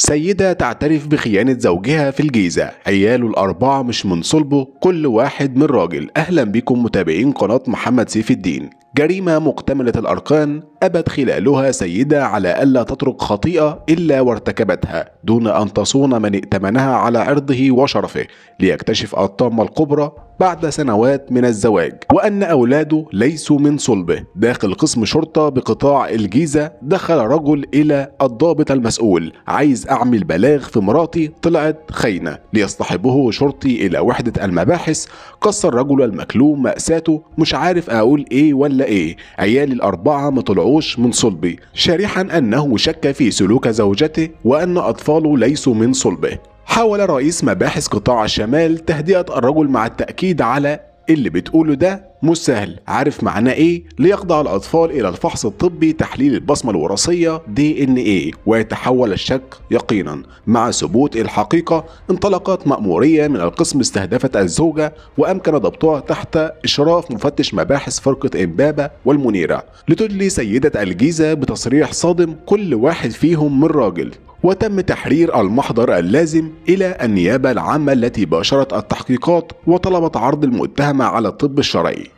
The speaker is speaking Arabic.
سيدة تعترف بخيانة زوجها في الجيزة عياله الأربعة مش من صلبه كل واحد من راجل أهلا بكم متابعين قناة محمد سيف الدين جريمة مكتملة الأرقان أبت خلالها سيدة على ألا تترك خطيئة إلا وارتكبتها دون أن تصون من ائتمنها على عرضه وشرفه ليكتشف الطامة الكبرى بعد سنوات من الزواج وأن أولاده ليسوا من صلبه داخل قسم شرطة بقطاع الجيزة دخل رجل إلى الضابط المسؤول عايز أعمل بلاغ في مراتي طلعت خاينة ليصطحبه شرطي إلى وحدة المباحث قص الرجل المكلوم مأساته مش عارف أقول إيه ولا إيه عيال الأربعة مطلعون يدعوش من صلبي شارحا أنه شك في سلوك زوجته وأن أطفاله ليسوا من صلبه حاول رئيس مباحث قطاع الشمال تهدئة الرجل مع التأكيد على اللي بتقوله ده مش سهل عارف معناه ايه ليخضع الاطفال الى الفحص الطبي تحليل البصمه الوراثيه دي ان ايه ويتحول الشك يقينا مع ثبوت الحقيقه انطلقت مأموريه من القسم استهدفت الزوجه وامكن ضبطها تحت اشراف مفتش مباحث فرقه امبابه والمنيره لتدلي سيده الجيزه بتصريح صادم كل واحد فيهم من راجل وتم تحرير المحضر اللازم إلى النيابة العامة التي باشرت التحقيقات وطلبت عرض المتهمة على الطب الشرعي